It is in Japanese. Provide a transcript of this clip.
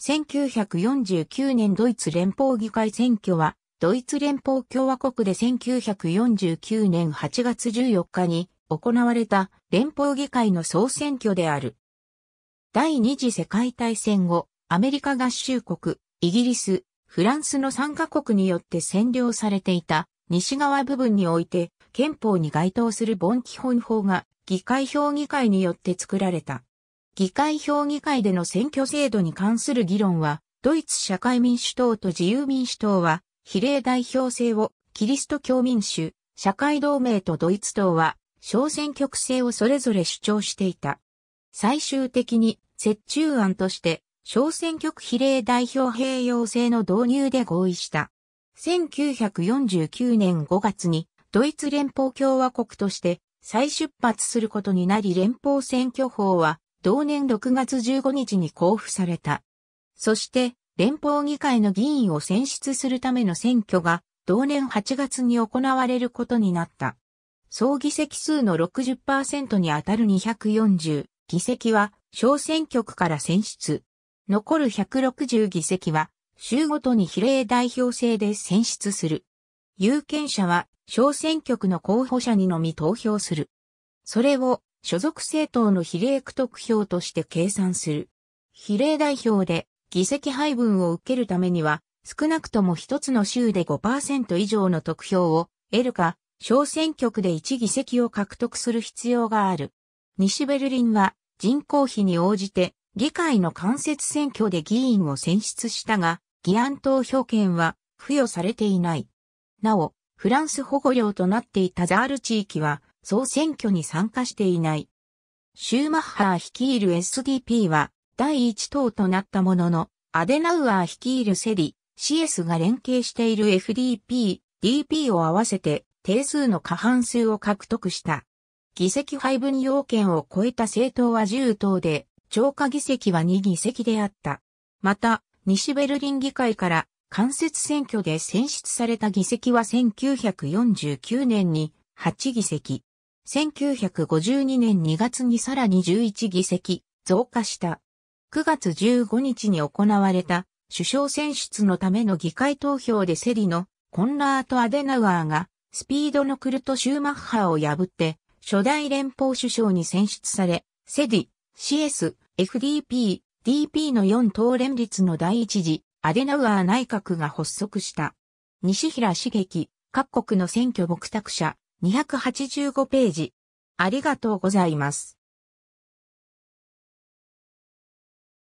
1949年ドイツ連邦議会選挙は、ドイツ連邦共和国で1949年8月14日に行われた連邦議会の総選挙である。第二次世界大戦後、アメリカ合衆国、イギリス、フランスの3カ国によって占領されていた西側部分において憲法に該当する本基本法が議会評議会によって作られた。議会評議会での選挙制度に関する議論は、ドイツ社会民主党と自由民主党は、比例代表制をキリスト教民主、社会同盟とドイツ党は、小選挙区制をそれぞれ主張していた。最終的に、折衷案として、小選挙区比例代表併用制の導入で合意した。1949年5月に、ドイツ連邦共和国として再出発することになり連邦選挙法は同年6月15日に交付された。そして、連邦議会の議員を選出するための選挙が、同年8月に行われることになった。総議席数の60%に当たる240議席は、小選挙区から選出。残る160議席は、州ごとに比例代表制で選出する。有権者は、小選挙区の候補者にのみ投票する。それを所属政党の比例区得票として計算する。比例代表で議席配分を受けるためには、少なくとも一つの州で5%以上の得票を得るか、小選挙区で1議席を獲得する必要がある。西ベルリンは人口比に応じて議会の間接選挙で議員を選出したが、議案投票権は付与されていない。なお、フランス保護領となっていたザール地域は総選挙に参加していない。シューマッハー率いる SDP は第1党となったものの、アデナウアー率いるセリ、CS が連携している FDP、DP を合わせて定数の過半数を獲得した。議席配分要件を超えた政党は10党で、超過議席は2議席であった。また、西ベルリン議会から間接選挙で選出された議席は1949年に8議席。1952年2月にさらに11議席増加した。9月15日に行われた首相選出のための議会投票でセリのコンラート・アデナウアーがスピードのクルト・シューマッハを破って初代連邦首相に選出され、セディ、CS、FDP、DP の4党連立の第一次アデナウアー内閣が発足した。西平茂樹、各国の選挙牧託者、285ページ。ありがとうございます。